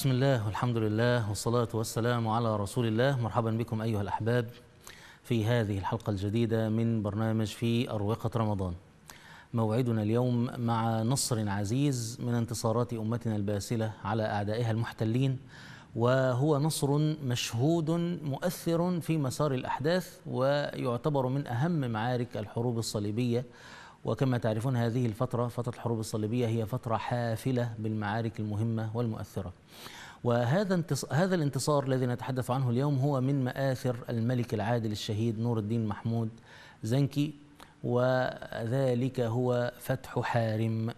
بسم الله والحمد لله والصلاة والسلام على رسول الله مرحبا بكم أيها الأحباب في هذه الحلقة الجديدة من برنامج في أروقة رمضان موعدنا اليوم مع نصر عزيز من انتصارات أمتنا الباسلة على أعدائها المحتلين وهو نصر مشهود مؤثر في مسار الأحداث ويعتبر من أهم معارك الحروب الصليبية وكما تعرفون هذه الفترة فترة الحروب الصليبية هي فترة حافلة بالمعارك المهمة والمؤثرة وهذا هذا الانتصار الذي نتحدث عنه اليوم هو من مآثر الملك العادل الشهيد نور الدين محمود زنكي وذلك هو فتح حارم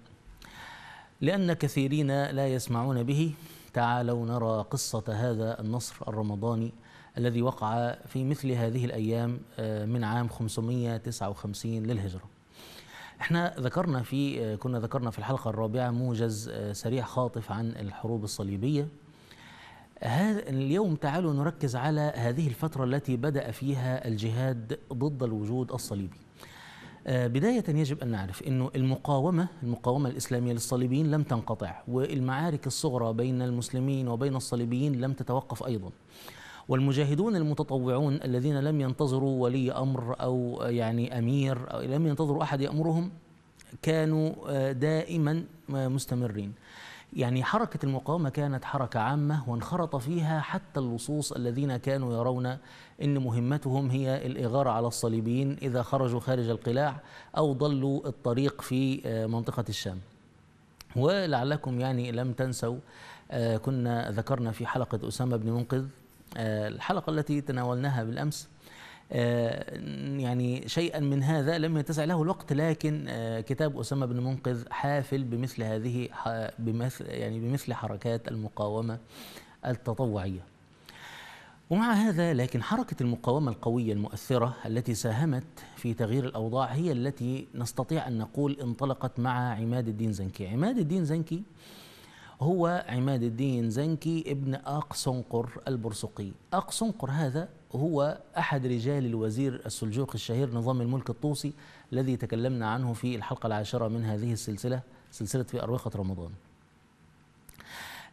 لأن كثيرين لا يسمعون به تعالوا نرى قصة هذا النصر الرمضاني الذي وقع في مثل هذه الأيام آه، من عام 559 للهجرة احنا ذكرنا في كنا ذكرنا في الحلقه الرابعه موجز آه، سريع خاطف عن الحروب الصليبيه هذا اليوم تعالوا نركز على هذه الفتره التي بدا فيها الجهاد ضد الوجود الصليبي آه، بداية يجب أن نعرف أن المقاومة المقاومة الإسلامية للصليبيين لم تنقطع والمعارك الصغرى بين المسلمين وبين الصليبيين لم تتوقف أيضا والمجاهدون المتطوعون الذين لم ينتظروا ولي أمر أو يعني أمير أو لم ينتظروا أحد يأمرهم كانوا آه، دائما آه، مستمرين يعني حركة المقاومة كانت حركة عامة وانخرط فيها حتى اللصوص الذين كانوا يرون أن مهمتهم هي الإغارة على الصليبيين إذا خرجوا خارج القلاع أو ضلوا الطريق في آه، منطقة الشام ولعلكم يعني لم تنسوا كنا ذكرنا في حلقة أسامة بن منقذ آه، الحلقة التي تناولناها بالأمس آه، يعني شيئا من هذا لم يتسع له الوقت لكن آه، كتاب أسامة بن منقذ حافل بمثل هذه بمثل يعني بمثل حركات المقاومة التطوعية ومع هذا لكن حركة المقاومة القوية المؤثرة التي ساهمت في تغيير الأوضاع هي التي نستطيع أن نقول انطلقت مع عماد الدين زنكي عماد الدين زنكي هو عماد الدين زنكي ابن أقصنقر البرسقي أقصنقر هذا هو أحد رجال الوزير السلجوقي الشهير نظام الملك الطوسي الذي تكلمنا عنه في الحلقة العاشرة من هذه السلسلة سلسلة في أروقة رمضان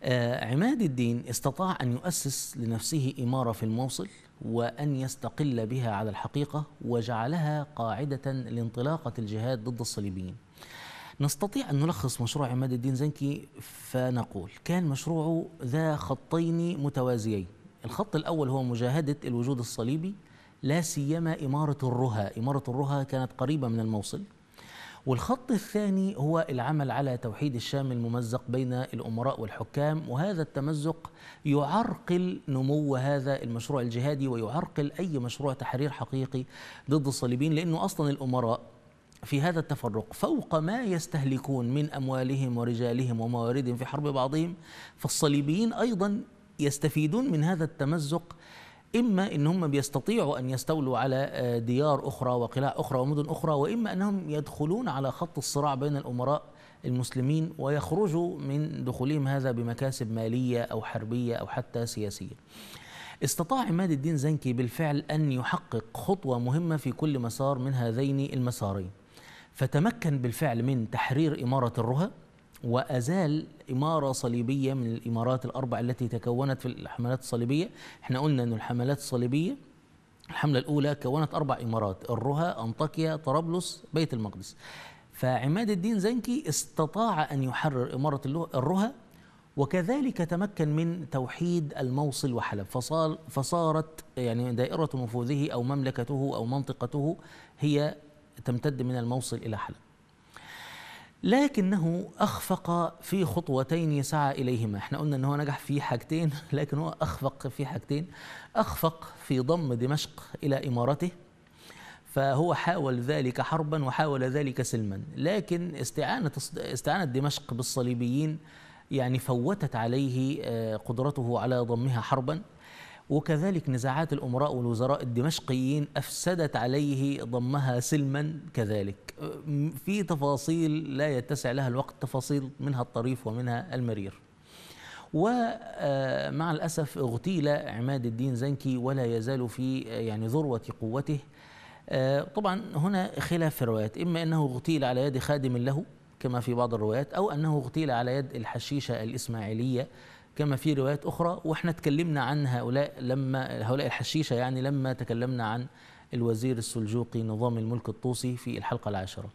آه، عماد الدين استطاع أن يؤسس لنفسه إمارة في الموصل وأن يستقل بها على الحقيقة وجعلها قاعدة لانطلاقة الجهاد ضد الصليبيين نستطيع أن نلخص مشروع عماد الدين زنكي فنقول كان مشروعه ذا خطين متوازيين الخط الأول هو مجاهدة الوجود الصليبي لا سيما إمارة الرها إمارة الرها كانت قريبة من الموصل والخط الثاني هو العمل على توحيد الشام الممزق بين الأمراء والحكام وهذا التمزق يعرقل نمو هذا المشروع الجهادي ويعرقل أي مشروع تحرير حقيقي ضد الصليبين لأنه أصلا الأمراء في هذا التفرق فوق ما يستهلكون من اموالهم ورجالهم ومواردهم في حرب بعضهم فالصليبيين ايضا يستفيدون من هذا التمزق اما ان هم بيستطيعوا ان يستولوا على آه، ديار اخرى وقلاع اخرى ومدن اخرى واما انهم يدخلون على خط الصراع بين الامراء المسلمين ويخرجوا من دخولهم هذا بمكاسب ماليه او حربيه او حتى سياسيه. استطاع عماد الدين زنكي بالفعل ان يحقق خطوه مهمه في كل مسار من هذين المسارين. فتمكن بالفعل من تحرير إمارة الرها وأزال إمارة صليبية من الإمارات الأربع التي تكونت في الحملات الصليبية احنا قلنا أن الحملات الصليبية الحملة الأولى كونت أربع إمارات الرها أنطاكيا طرابلس بيت المقدس فعماد الدين زنكي استطاع أن يحرر إمارة الرها وكذلك تمكن من توحيد الموصل وحلب فصار فصارت يعني دائرة نفوذه أو مملكته أو منطقته هي تمتد من الموصل إلى حلب لكنه أخفق في خطوتين يسعى إليهما احنا قلنا أنه نجح في حاجتين لكن هو أخفق في حاجتين أخفق في ضم دمشق إلى إمارته فهو حاول ذلك حربا وحاول ذلك سلما لكن استعانة, استعانة دمشق بالصليبيين يعني فوتت عليه آه، قدرته على ضمها حربا وكذلك نزاعات الأمراء والوزراء الدمشقيين أفسدت عليه ضمها سلما كذلك في تفاصيل لا يتسع لها الوقت تفاصيل منها الطريف ومنها المرير ومع آه، الأسف اغتيل عماد الدين زنكي ولا يزال في آه، يعني ذروة قوته آه، طبعا هنا خلاف في الروايات إما أنه اغتيل على يد خادم له كما في بعض الروايات أو أنه اغتيل على يد الحشيشة الإسماعيلية كما في روايات أخرى وإحنا تكلمنا عن هؤلاء لما هؤلاء الحشيشة يعني لما تكلمنا عن الوزير السلجوقي نظام الملك الطوسي في الحلقة العاشرة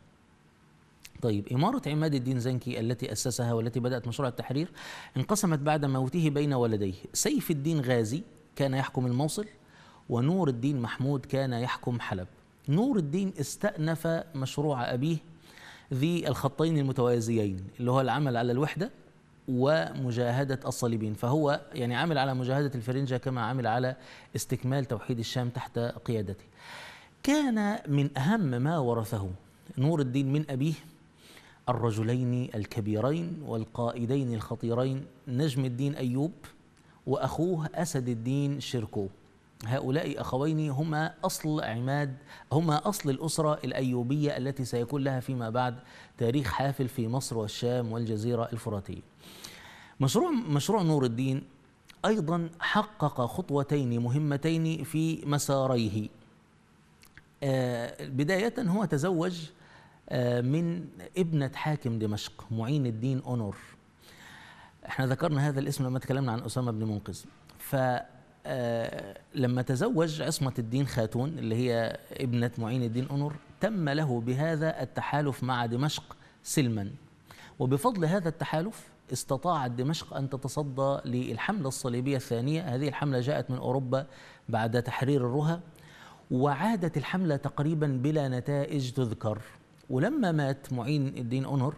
طيب إمارة عماد الدين زنكي التي أسسها والتي بدأت مشروع التحرير انقسمت بعد موته بين ولديه سيف الدين غازي كان يحكم الموصل ونور الدين محمود كان يحكم حلب نور الدين استأنف مشروع أبيه ذي الخطين المتوازيين اللي هو العمل على الوحدة ومجاهدة الصليبين فهو يعني عمل على مجاهدة الفرنجة كما عمل على استكمال توحيد الشام تحت قيادته كان من أهم ما ورثه نور الدين من أبيه الرجلين الكبيرين والقائدين الخطيرين نجم الدين أيوب وأخوه أسد الدين شركو هؤلاء أخوين هما أصل عماد هما أصل الأسرة الأيوبية التي سيكون لها فيما بعد تاريخ حافل في مصر والشام والجزيرة الفراتية مشروع, مشروع نور الدين أيضا حقق خطوتين مهمتين في مساريه آه، بداية هو تزوج آه، من ابنة حاكم دمشق معين الدين أونور احنا ذكرنا هذا الاسم لما تكلمنا عن أسامة بن منقذ ف آه، لما تزوج عصمة الدين خاتون اللي هي ابنة معين الدين أنور تم له بهذا التحالف مع دمشق سلما وبفضل هذا التحالف استطاعت دمشق أن تتصدى للحملة الصليبية الثانية هذه الحملة جاءت من أوروبا بعد تحرير الرها وعادت الحملة تقريبا بلا نتائج تذكر ولما مات معين الدين أنور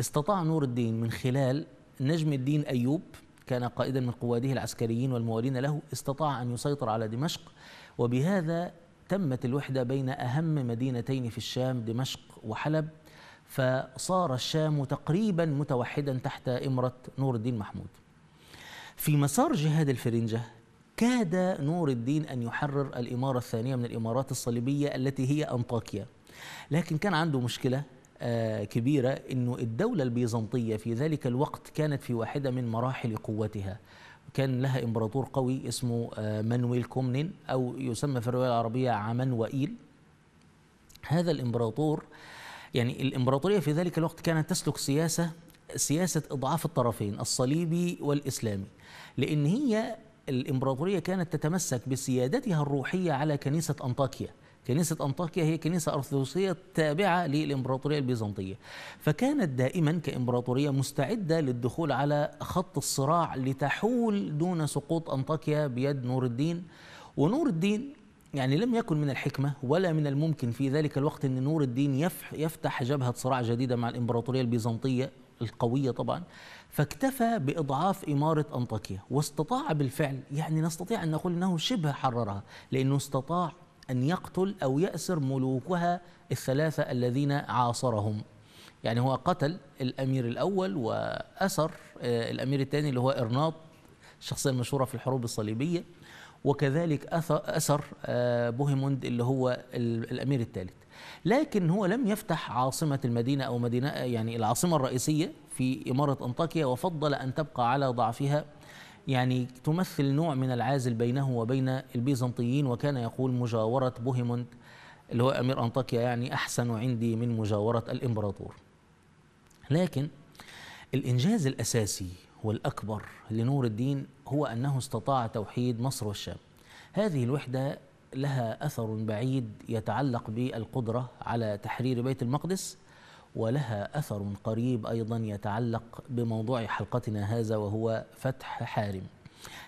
استطاع نور الدين من خلال نجم الدين أيوب كان قائدا من قواده العسكريين والموالين له استطاع أن يسيطر على دمشق وبهذا تمت الوحدة بين أهم مدينتين في الشام دمشق وحلب فصار الشام تقريبا متوحدا تحت إمرة نور الدين محمود في مسار جهاد الفرنجة كاد نور الدين أن يحرر الإمارة الثانية من الإمارات الصليبية التي هي أنطاكيا لكن كان عنده مشكلة آه، كبيرة أنه الدولة البيزنطية في ذلك الوقت كانت في واحدة من مراحل قوتها كان لها إمبراطور قوي اسمه آه، منويل كومنين أو يسمى في الرواية العربية عمان وإيل هذا الإمبراطور يعني الإمبراطورية في ذلك الوقت كانت تسلك سياسة سياسة إضعاف الطرفين الصليبي والإسلامي لأن هي الإمبراطورية كانت تتمسك بسيادتها الروحية على كنيسة أنطاكيا كنيسة أنطاكيا هي كنيسة أرثوذكسية تابعة للإمبراطورية البيزنطية فكانت دائما كإمبراطورية مستعدة للدخول على خط الصراع لتحول دون سقوط أنطاكيا بيد نور الدين ونور الدين يعني لم يكن من الحكمة ولا من الممكن في ذلك الوقت أن نور الدين يفتح جبهة صراع جديدة مع الإمبراطورية البيزنطية القوية طبعا فاكتفى بإضعاف إمارة أنطاكيا واستطاع بالفعل يعني نستطيع أن نقول أنه شبه حررها لأنه استطاع أن يقتل أو يأسر ملوكها الثلاثة الذين عاصرهم يعني هو قتل الأمير الأول وأسر آه، الأمير الثاني اللي هو إرناط الشخصية المشهورة في الحروب الصليبية وكذلك أسر آه، بوهيموند اللي هو الأمير الثالث لكن هو لم يفتح عاصمة المدينة أو مدينة يعني العاصمة الرئيسية في إمارة أنطاكيا وفضل أن تبقى على ضعفها يعني تمثل نوع من العازل بينه وبين البيزنطيين وكان يقول مجاورة بوهيموند اللي هو أمير أنطاكيا يعني أحسن عندي من مجاورة الإمبراطور لكن الإنجاز الأساسي والأكبر لنور الدين هو أنه استطاع توحيد مصر والشام هذه الوحدة لها أثر بعيد يتعلق بالقدرة على تحرير بيت المقدس ولها أثر قريب أيضا يتعلق بموضوع حلقتنا هذا وهو فتح حارم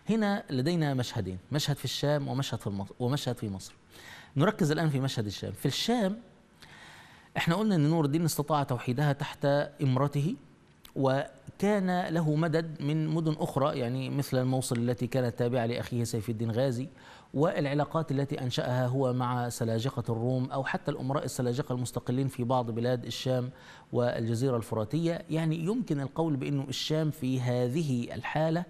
هنا لدينا مشهدين مشهد في الشام ومشهد في, مصر ومشهد في مصر نركز الآن في مشهد الشام في الشام احنا قلنا أن نور الدين استطاع توحيدها تحت إمرته وكان له مدد من مدن أخرى يعني مثل الموصل التي كانت تابعة لأخيه سيف الدين غازي والعلاقات التي أنشأها هو مع سلاجقة الروم أو حتى الأمراء السلاجقة المستقلين في بعض بلاد الشام والجزيرة الفراتية يعني يمكن القول بأنه الشام في هذه الحالة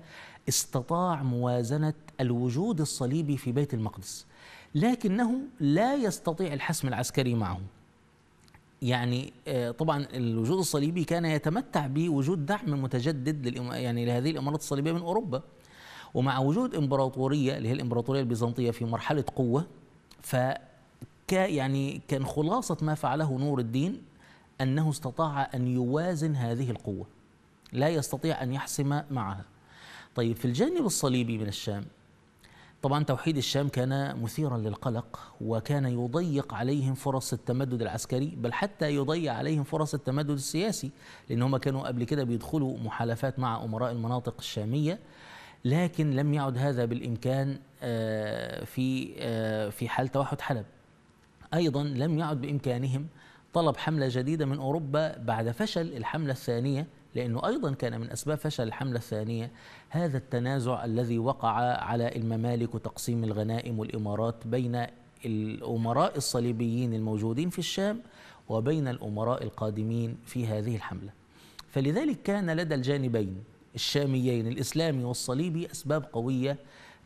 استطاع موازنة الوجود الصليبي في بيت المقدس لكنه لا يستطيع الحسم العسكري معه يعني آه، طبعا الوجود الصليبي كان يتمتع بوجود دعم متجدد يعني لهذه الامارات الصليبيه من اوروبا ومع وجود امبراطوريه اللي هي الامبراطوريه البيزنطيه في مرحله قوه ف يعني كان خلاصه ما فعله نور الدين انه استطاع ان يوازن هذه القوه لا يستطيع ان يحسم معها طيب في الجانب الصليبي من الشام طبعا توحيد الشام كان مثيرا للقلق وكان يضيق عليهم فرص التمدد العسكري بل حتى يضيع عليهم فرص التمدد السياسي لأن هم كانوا قبل كده بيدخلوا محالفات مع أمراء المناطق الشامية لكن لم يعد هذا بالإمكان آه، في آه، في حال توحد حلب أيضا لم يعد بإمكانهم طلب حملة جديدة من أوروبا بعد فشل الحملة الثانية لأنه أيضا كان من أسباب فشل الحملة الثانية هذا التنازع الذي وقع على الممالك وتقسيم الغنائم والإمارات بين الأمراء الصليبيين الموجودين في الشام وبين الأمراء القادمين في هذه الحملة فلذلك كان لدى الجانبين الشاميين الإسلامي والصليبي أسباب قوية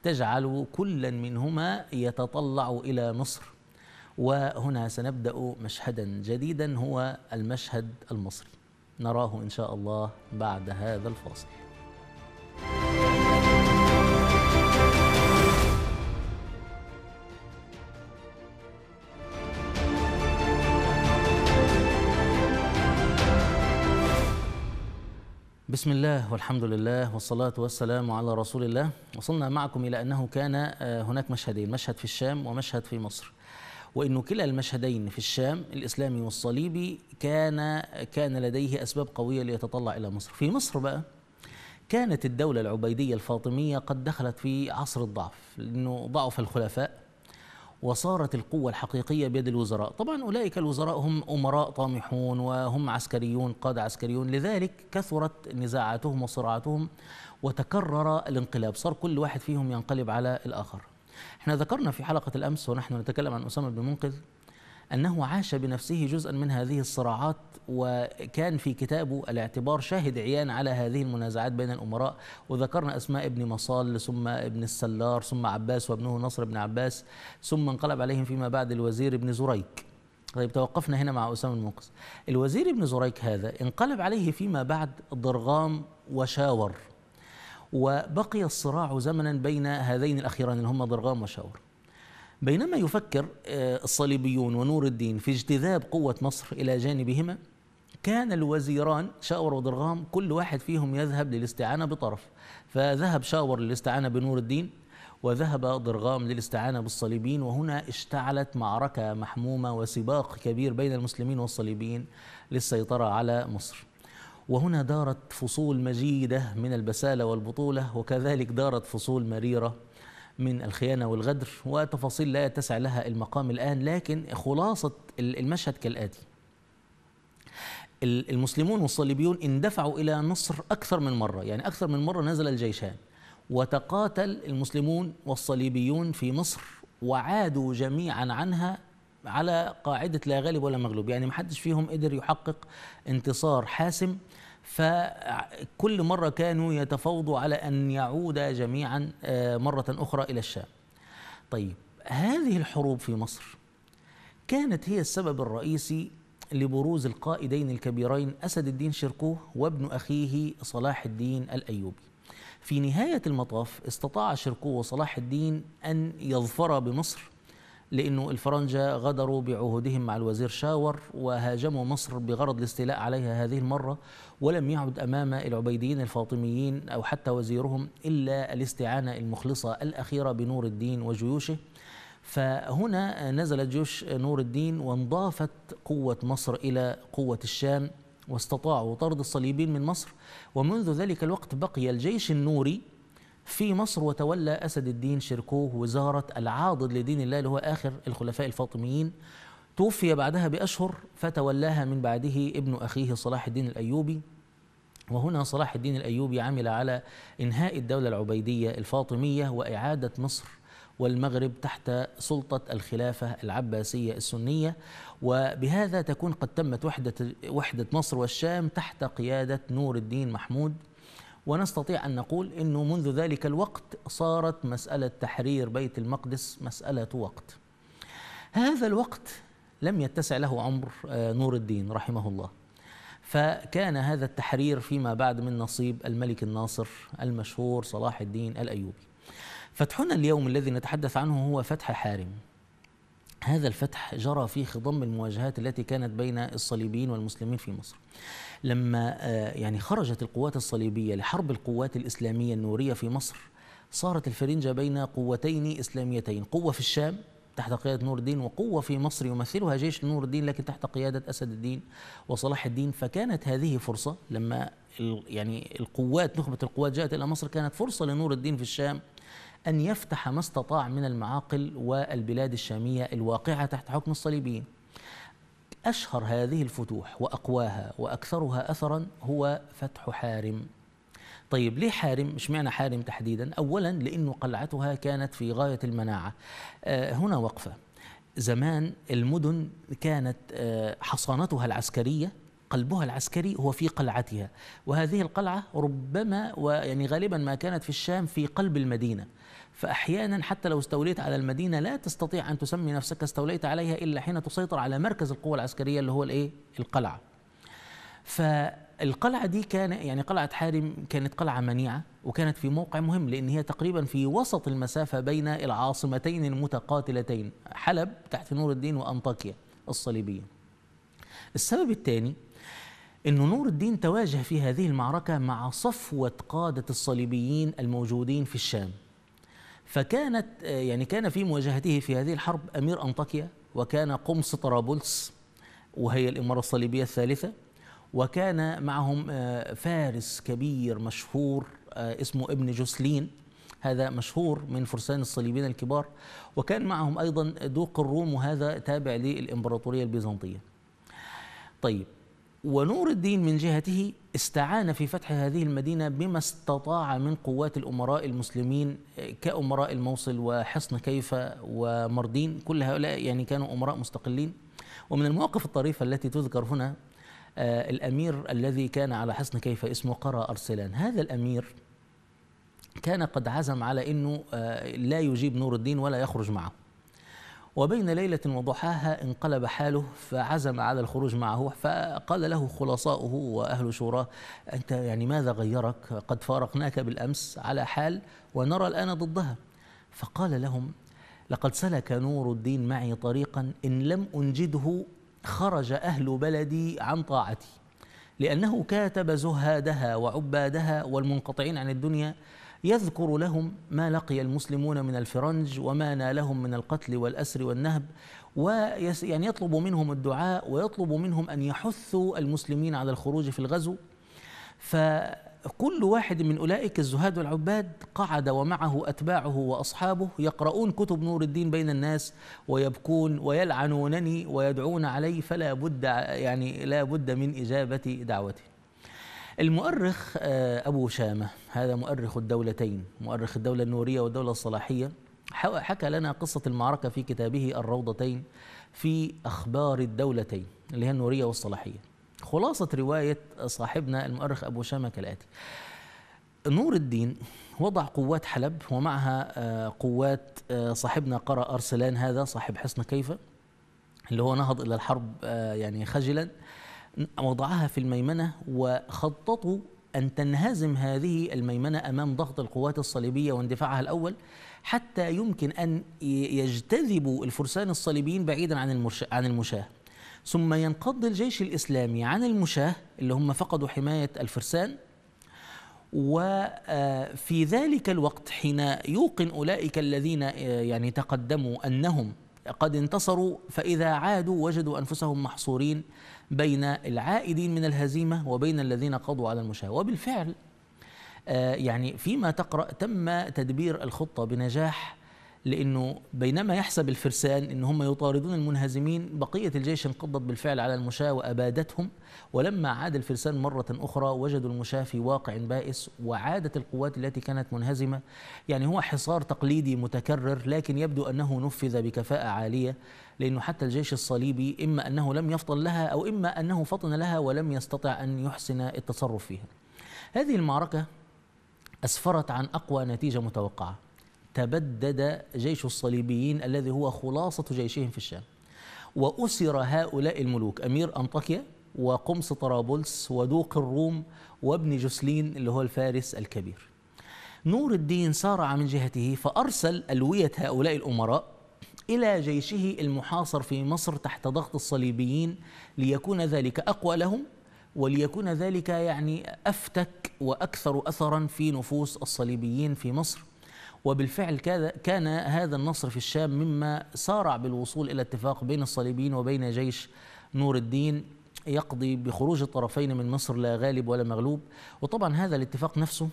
تجعل كلا منهما يتطلع إلى مصر وهنا سنبدأ مشهدا جديدا هو المشهد المصري نراه إن شاء الله بعد هذا الفاصل بسم الله والحمد لله والصلاة والسلام على رسول الله وصلنا معكم إلى أنه كان آه، هناك مشهدين مشهد في الشام ومشهد في مصر وانه كلا المشهدين في الشام الإسلامي والصليبي كان كان لديه أسباب قوية ليتطلع إلى مصر في مصر بقى كانت الدولة العبيدية الفاطمية قد دخلت في عصر الضعف لأنه ضعف الخلفاء وصارت القوة الحقيقية بيد الوزراء طبعا أولئك الوزراء هم أمراء طامحون وهم عسكريون قادة عسكريون لذلك كثرت نزاعاتهم وصراعاتهم وتكرر الانقلاب صار كل واحد فيهم ينقلب على الآخر احنا ذكرنا في حلقة الأمس ونحن نتكلم عن أسامة بن منقذ أنه عاش بنفسه جزءا من هذه الصراعات وكان في كتابه الاعتبار شاهد عيان على هذه المنازعات بين الأمراء وذكرنا أسماء ابن مصال ثم ابن السلار ثم عباس وابنه نصر بن عباس ثم انقلب عليهم فيما بعد الوزير ابن زريك طيب توقفنا هنا مع أسامة المنقذ الوزير ابن زريك هذا انقلب عليه فيما بعد ضرغام وشاور وبقي الصراع زمنا بين هذين الأخيران اللي هم ضرغام وشاور بينما يفكر آه، الصليبيون ونور الدين في اجتذاب قوة مصر إلى جانبهما كان الوزيران شاور وضرغام كل واحد فيهم يذهب للاستعانة بطرف فذهب شاور للاستعانة بنور الدين وذهب ضرغام للاستعانة بالصليبيين وهنا اشتعلت معركة محمومة وسباق كبير بين المسلمين والصليبيين للسيطرة على مصر وهنا دارت فصول مجيدة من البسالة والبطولة وكذلك دارت فصول مريرة من الخيانة والغدر وتفاصيل لا يتسع لها المقام الآن لكن خلاصة المشهد كالآتي المسلمون والصليبيون اندفعوا إلى نصر أكثر من مرة يعني أكثر من مرة نزل الجيشان وتقاتل المسلمون والصليبيون في مصر وعادوا جميعا عنها على قاعدة لا غالب ولا مغلوب يعني محدش فيهم قدر يحقق انتصار حاسم فكل مرة كانوا يتفاوضوا على أن يعود جميعا آه، مرة أخرى إلى الشام طيب هذه الحروب في مصر كانت هي السبب الرئيسي لبروز القائدين الكبيرين أسد الدين شركوه وابن أخيه صلاح الدين الأيوبي في نهاية المطاف استطاع شركوه وصلاح الدين أن يظفر بمصر لأنه الفرنجة غدروا بعهودهم مع الوزير شاور وهاجموا مصر بغرض الاستيلاء عليها هذه المرة ولم يعد أمام العبيديين الفاطميين أو حتى وزيرهم إلا الاستعانة المخلصة الأخيرة بنور الدين وجيوشه فهنا نزلت جيوش نور الدين وانضافت قوة مصر إلى قوة الشام واستطاعوا طرد الصليبيين من مصر ومنذ ذلك الوقت بقي الجيش النوري في مصر وتولى أسد الدين شركوه وزارة العاضد لدين الله اللي هو آخر الخلفاء الفاطميين توفي بعدها بأشهر فتولاها من بعده ابن أخيه صلاح الدين الأيوبي وهنا صلاح الدين الأيوبي عمل على إنهاء الدولة العبيدية الفاطمية وإعادة مصر والمغرب تحت سلطة الخلافة العباسية السنية وبهذا تكون قد تمت وحدة, وحدة مصر والشام تحت قيادة نور الدين محمود ونستطيع أن نقول أنه منذ ذلك الوقت صارت مسألة تحرير بيت المقدس مسألة وقت هذا الوقت لم يتسع له عمر آه، نور الدين رحمه الله فكان هذا التحرير فيما بعد من نصيب الملك الناصر المشهور صلاح الدين الأيوبي فتحنا اليوم الذي نتحدث عنه هو فتح حارم هذا الفتح جرى في خضم المواجهات التي كانت بين الصليبيين والمسلمين في مصر لما آه، يعني خرجت القوات الصليبية لحرب القوات الإسلامية النورية في مصر صارت الفرنجة بين قوتين إسلاميتين قوة في الشام تحت قيادة نور الدين وقوة في مصر يمثلها جيش نور الدين لكن تحت قيادة أسد الدين وصلاح الدين فكانت هذه فرصة لما يعني القوات نخبة القوات جاءت إلى مصر كانت فرصة لنور الدين في الشام أن يفتح ما استطاع من المعاقل والبلاد الشامية الواقعة تحت حكم الصليبيين أشهر هذه الفتوح وأقواها وأكثرها أثرا هو فتح حارم طيب ليه حارم؟ مش معنى حارم تحديدا أولا لأنه قلعتها كانت في غاية المناعة آه، هنا وقفة زمان المدن كانت آه، حصانتها العسكرية قلبها العسكري هو في قلعتها وهذه القلعة ربما ويعني غالبا ما كانت في الشام في قلب المدينة فأحيانا حتى لو استوليت على المدينة لا تستطيع أن تسمي نفسك استوليت عليها إلا حين تسيطر على مركز القوة العسكرية اللي هو الإيه؟ القلعة فالقلعة دي كان يعني قلعة حارم كانت قلعة منيعة وكانت في موقع مهم لأن هي تقريبا في وسط المسافة بين العاصمتين المتقاتلتين حلب تحت نور الدين وأنطاكيا الصليبية السبب الثاني أن نور الدين تواجه في هذه المعركة مع صفوة قادة الصليبيين الموجودين في الشام فكانت آه، يعني كان في مواجهته في هذه الحرب امير انطاكيا وكان قمص طرابلس وهي الاماره الصليبيه الثالثه وكان معهم آه، فارس كبير مشهور آه، اسمه ابن جوسلين هذا مشهور من فرسان الصليبيين الكبار وكان معهم ايضا دوق الروم وهذا تابع للامبراطوريه البيزنطيه طيب ونور الدين من جهته استعان في فتح هذه المدينة بما استطاع من قوات الأمراء المسلمين كأمراء الموصل وحصن كيفة ومردين كل هؤلاء يعني كانوا أمراء مستقلين ومن المواقف الطريفة التي تذكر هنا آه، الأمير الذي كان على حصن كيفة اسمه قرى أرسلان هذا الأمير كان قد عزم على أنه آه، لا يجيب نور الدين ولا يخرج معه وبين ليلة وضحاها انقلب حاله فعزم على الخروج معه فقال له خلصاؤه وأهل شوراه أنت يعني ماذا غيرك قد فارقناك بالأمس على حال ونرى الآن ضدها فقال لهم لقد سلك نور الدين معي طريقا إن لم أنجده خرج أهل بلدي عن طاعتي لأنه كاتب زهادها وعبادها والمنقطعين عن الدنيا يذكر لهم ما لقي المسلمون من الفرنج وما نالهم من القتل والأسر والنهب ويعني يطلب منهم الدعاء ويطلب منهم أن يحثوا المسلمين على الخروج في الغزو فكل واحد من أولئك الزهاد والعباد قعد ومعه أتباعه وأصحابه يقرؤون كتب نور الدين بين الناس ويبكون ويلعنونني ويدعون علي فلا بد يعني لا بد من إجابة دعوته المؤرخ آه، أبو شامة هذا مؤرخ الدولتين مؤرخ الدولة النورية والدولة الصلاحية حكى لنا قصة المعركة في كتابه الروضتين في أخبار الدولتين اللي هي النورية والصلاحية خلاصة رواية صاحبنا المؤرخ أبو شامة كالآتي نور الدين وضع قوات حلب ومعها آه، قوات آه، صاحبنا قرأ أرسلان هذا صاحب حصن كيفة اللي هو نهض إلى الحرب يعني خجلا وضعها في الميمنة وخططوا أن تنهزم هذه الميمنة أمام ضغط القوات الصليبية واندفاعها الأول حتى يمكن أن يجتذبوا الفرسان الصليبيين بعيدا عن عن المشاة ثم ينقض الجيش الإسلامي عن المشاة اللي هم فقدوا حماية الفرسان وفي آه، ذلك الوقت حين يوقن أولئك الذين آه، يعني تقدموا أنهم قد انتصروا فإذا عادوا وجدوا أنفسهم محصورين بين العائدين من الهزيمة وبين الذين قضوا على المشاة وبالفعل آه، يعني فيما تقرأ تم تدبير الخطة بنجاح لأنه بينما يحسب الفرسان أن هم يطاردون المنهزمين بقية الجيش انقضت بالفعل على المشاة وأبادتهم ولما عاد الفرسان مرة أخرى وجدوا المشاة في واقع بائس وعادت القوات التي كانت منهزمة يعني هو حصار تقليدي متكرر لكن يبدو أنه نفذ بكفاءة عالية لأنه حتى الجيش الصليبي إما أنه لم يفطن لها أو إما أنه فطن لها ولم يستطع أن يحسن التصرف فيها هذه المعركة أسفرت عن أقوى نتيجة متوقعة تبدد جيش الصليبيين الذي هو خلاصة جيشهم في الشام وأسر هؤلاء الملوك أمير أنطاكيا وقمص طرابلس ودوق الروم وابن جسلين اللي هو الفارس الكبير نور الدين سارع من جهته فأرسل ألوية هؤلاء الأمراء إلى جيشه المحاصر في مصر تحت ضغط الصليبيين ليكون ذلك أقوى لهم وليكون ذلك يعني أفتك وأكثر أثرا في نفوس الصليبيين في مصر وبالفعل كان هذا النصر في الشام مما سارع بالوصول إلى اتفاق بين الصليبيين وبين جيش نور الدين يقضي بخروج الطرفين من مصر لا غالب ولا مغلوب وطبعا هذا الاتفاق نفسه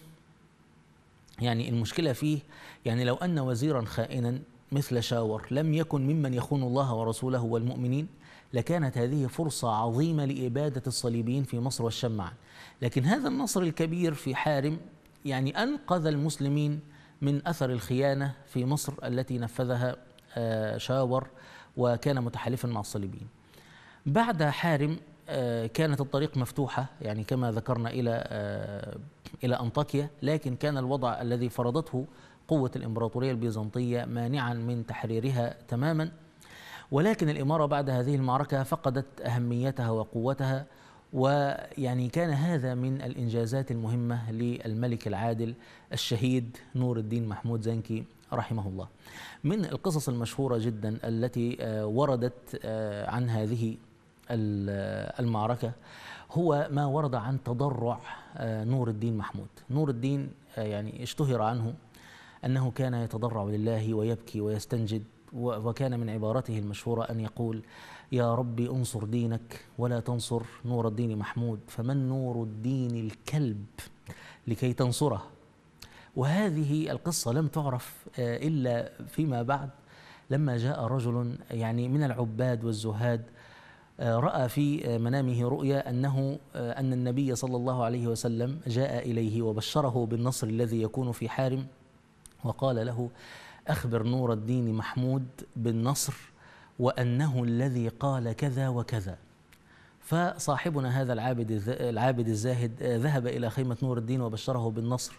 يعني المشكلة فيه يعني لو أن وزيرا خائنا مثل شاور لم يكن ممن يخون الله ورسوله والمؤمنين لكانت هذه فرصة عظيمة لإبادة الصليبيين في مصر والشام معا لكن هذا النصر الكبير في حارم يعني أنقذ المسلمين من أثر الخيانة في مصر التي نفذها آه، شاور وكان متحالفا مع الصليبيين بعد حارم آه، كانت الطريق مفتوحة يعني كما ذكرنا إلى آه، إلى أنطاكيا لكن كان الوضع الذي فرضته قوة الإمبراطورية البيزنطية مانعا من تحريرها تماما ولكن الإمارة بعد هذه المعركة فقدت أهميتها وقوتها ويعني كان هذا من الإنجازات المهمة للملك العادل الشهيد نور الدين محمود زنكي رحمه الله من القصص المشهورة جدا التي آه، وردت آه، عن هذه آه، المعركة هو ما ورد عن تضرع نور الدين محمود نور الدين يعني اشتهر عنه أنه كان يتضرع لله ويبكي ويستنجد وكان من عبارته المشهورة أن يقول يا ربي انصر دينك ولا تنصر نور الدين محمود فمن نور الدين الكلب لكي تنصره وهذه القصة لم تعرف آه، إلا فيما بعد لما جاء رجل يعني من العباد والزهاد آه، رأى في آه، منامه رؤيا أنه أن النبي صلى الله عليه وسلم جاء إليه وبشره بالنصر الذي يكون في حارم وقال له أخبر نور الدين محمود بالنصر وأنه الذي قال كذا وكذا فصاحبنا هذا العابد العابد الزاهد آه، ذهب إلى خيمة نور الدين وبشره بالنصر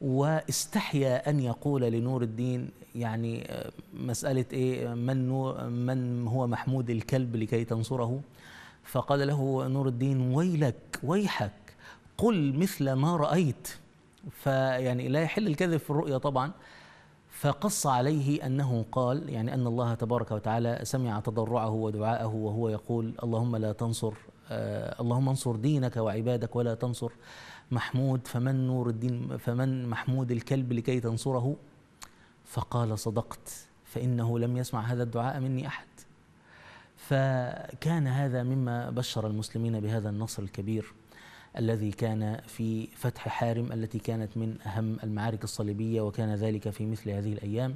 واستحيا أن يقول لنور الدين يعني آه، مسألة إيه من, نور من هو محمود الكلب لكي تنصره فقال له نور الدين ويلك ويحك قل مثل ما رأيت فيعني لا يحل الكذب في الرؤيا طبعا فقص عليه أنه قال يعني أن الله تبارك وتعالى سمع تضرعه ودعاءه وهو يقول اللهم لا تنصر آه، اللهم انصر دينك وعبادك ولا تنصر محمود فمن نور الدين فمن محمود الكلب لكي تنصره فقال صدقت فإنه لم يسمع هذا الدعاء مني أحد فكان هذا مما بشر المسلمين بهذا النصر الكبير الذي كان في فتح حارم التي كانت من أهم المعارك الصليبية وكان ذلك في مثل هذه الأيام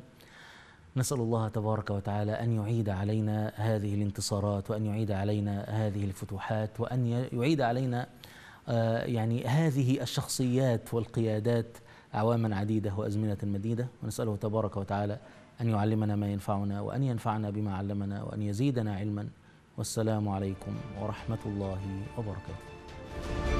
نسأل الله تبارك وتعالى أن يعيد علينا هذه الانتصارات وأن يعيد علينا هذه الفتوحات وأن يعيد علينا آه، يعني هذه الشخصيات والقيادات أعواما عديدة وأزمنة مديدة ونسأله تبارك وتعالى أن يعلمنا ما ينفعنا وأن ينفعنا بما علمنا وأن يزيدنا علما والسلام عليكم ورحمة الله وبركاته